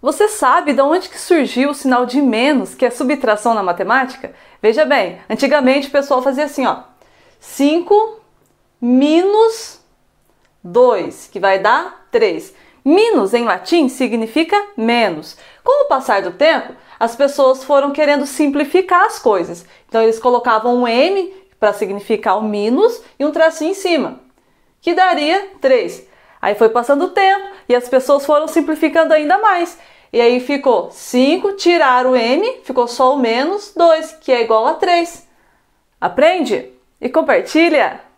Você sabe de onde que surgiu o sinal de menos, que é subtração na matemática? Veja bem, antigamente o pessoal fazia assim, ó. 5 menos 2, que vai dar 3. Minus em latim significa menos. Com o passar do tempo, as pessoas foram querendo simplificar as coisas. Então eles colocavam um m para significar o menos e um tracinho em cima, que daria 3. Aí foi passando o tempo, e as pessoas foram simplificando ainda mais. E aí ficou 5 tirar o m, ficou só o menos 2, que é igual a 3. Aprende e compartilha!